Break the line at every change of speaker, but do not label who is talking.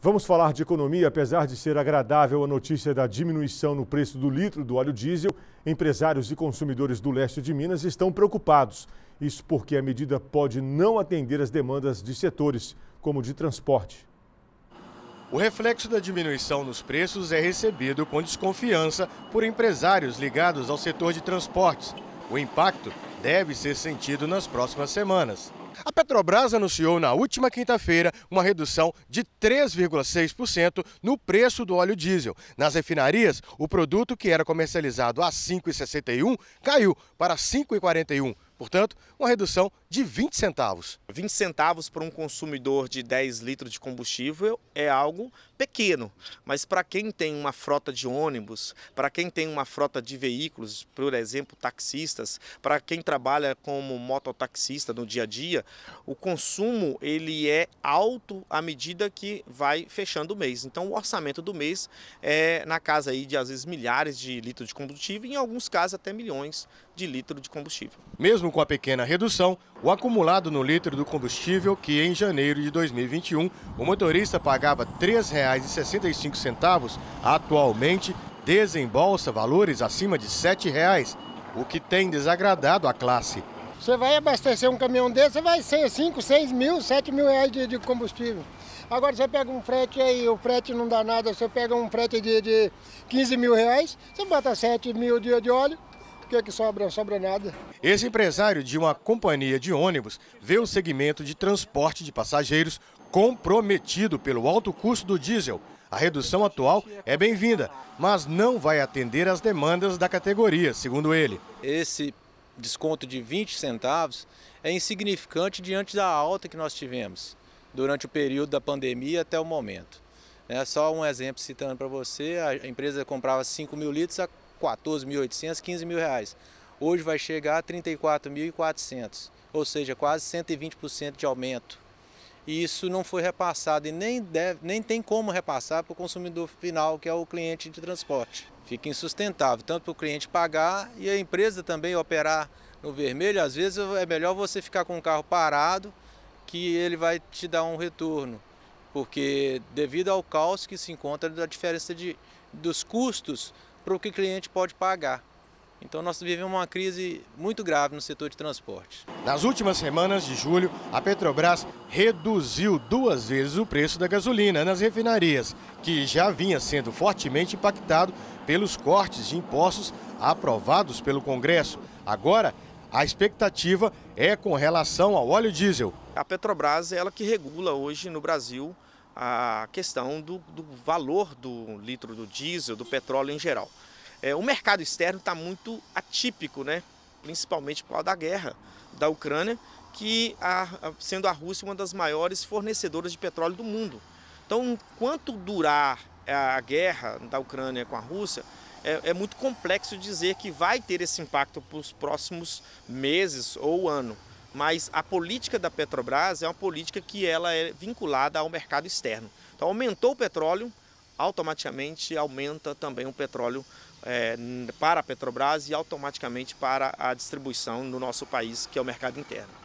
Vamos falar de economia. Apesar de ser agradável a notícia da diminuição no preço do litro do óleo diesel, empresários e consumidores do leste de Minas estão preocupados. Isso porque a medida pode não atender as demandas de setores, como de transporte. O reflexo da diminuição nos preços é recebido com desconfiança por empresários ligados ao setor de transportes. O impacto deve ser sentido nas próximas semanas. A Petrobras anunciou na última quinta-feira uma redução de 3,6% no preço do óleo diesel. Nas refinarias, o produto que era comercializado a 5,61 caiu para 5,41 Portanto, uma redução
de 20 centavos. 20 centavos para um consumidor de 10 litros de combustível é algo pequeno, mas para quem tem uma frota de ônibus, para quem tem uma frota de veículos, por exemplo, taxistas, para quem trabalha como mototaxista no dia a dia, o consumo ele é alto à medida que vai fechando o mês. Então, o orçamento do mês é na casa aí de às vezes milhares de litros de combustível e em alguns casos até milhões de litros de combustível.
Mesmo mesmo com a pequena redução, o acumulado no litro do combustível, que em janeiro de 2021 o motorista pagava R$ 3,65, atualmente desembolsa valores acima de R$ 7,00, o que tem desagradado a classe. Você vai abastecer um caminhão desse, você vai ser 5, 6 mil, 7 mil reais de, de combustível. Agora você pega um frete aí, o frete não dá nada, você pega um frete de, de 15 mil reais, você bota 7 mil de, de óleo, por que é que sobra? Sobra nada. Esse empresário de uma companhia de ônibus vê o segmento de transporte de passageiros comprometido pelo alto custo do diesel. A redução atual é bem-vinda, mas não vai atender às demandas
da categoria, segundo ele. Esse desconto de 20 centavos é insignificante diante da alta que nós tivemos durante o período da pandemia até o momento. É só um exemplo citando para você, a empresa comprava 5 mil litros, 14.800, 15 mil reais. Hoje vai chegar a 34.400, ou seja, quase 120% de aumento. E isso não foi repassado e nem, deve, nem tem como repassar para o consumidor final, que é o cliente de transporte. Fica insustentável, tanto para o cliente pagar e a empresa também operar no vermelho. Às vezes é melhor você ficar com o carro parado, que ele vai te dar um retorno porque devido ao caos que se encontra da diferença de, dos custos para o que o cliente pode pagar. Então nós vivemos uma crise muito grave no setor de transporte.
Nas últimas semanas de julho, a Petrobras reduziu duas vezes o preço da gasolina nas refinarias, que já vinha sendo fortemente impactado pelos cortes de impostos aprovados pelo Congresso. Agora, a expectativa é com relação ao óleo diesel.
A Petrobras, é ela que regula hoje no Brasil a questão do, do valor do litro do diesel, do petróleo em geral. É, o mercado externo está muito atípico, né? principalmente por causa da guerra da Ucrânia, que a, sendo a Rússia uma das maiores fornecedoras de petróleo do mundo. Então, enquanto durar a guerra da Ucrânia com a Rússia, é, é muito complexo dizer que vai ter esse impacto para os próximos meses ou ano mas a política da Petrobras é uma política que ela é vinculada ao mercado externo. Então aumentou o petróleo, automaticamente aumenta também o petróleo é, para a Petrobras e automaticamente para a distribuição no nosso país, que é o mercado interno.